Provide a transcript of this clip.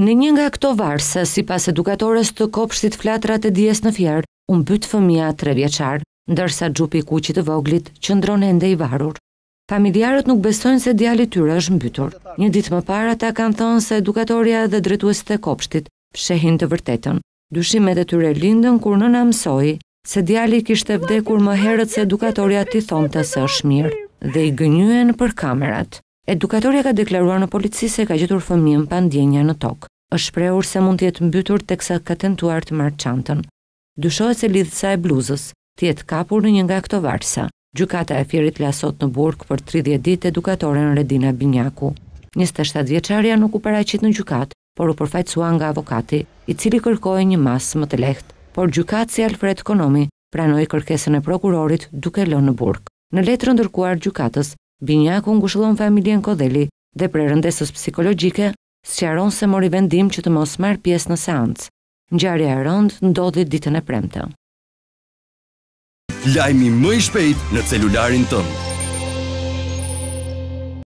Në një nga këto varsa, si pas edukatorës të kopshtit flatrat e dies në fjerë, unë bytë fëmija tre vjeqarë, ndërsa gjupi kuqit të voglit që ndronë ende i varur. Familjarët nuk besojnë se djali tyre është mbytur. Një ditë më para ta kanë thonë se edukatorja dhe drejtuesit e kopshtit fshehin të vërtetën. Dyshimet e tyre lindën kur nëna mësoi se djali kishte vdekur më herët se edukatorja ti thonte se është mirë dhe i gënyen për kamerat. Edukatorja ka deklaruar në polici se ka gjithur fëmijën pa ndjenja në tokë. është shprehur se mund tjetë mbytur teksa ka tentuar të marrë çantën. Dyshohet se lidhësa e bluzës tjetë kapur në një nga ato varsa. Gjykata e Fierit la sot në Burg për 30 ditë në Redina Binjaku. 27 vjeqarja nuk u paraqit në gjykat, por u përfaqësua nga avokati, i cili kërkoi një masë më të lehtë. Por si Alfred Konomi pranoi kërkesën e prokurorit duke lënë në Burg. Në letrë ndërkuar gjykatës, Binjaku ngushëllon familjen Kodheli dhe për rëndesës psikologjike, sqaron se mori vendim që të mos marë pjesë në seancë. Ngjarja e rënd ndodhi ditën e premte. Lajmi më i shpejt në celularin tënd.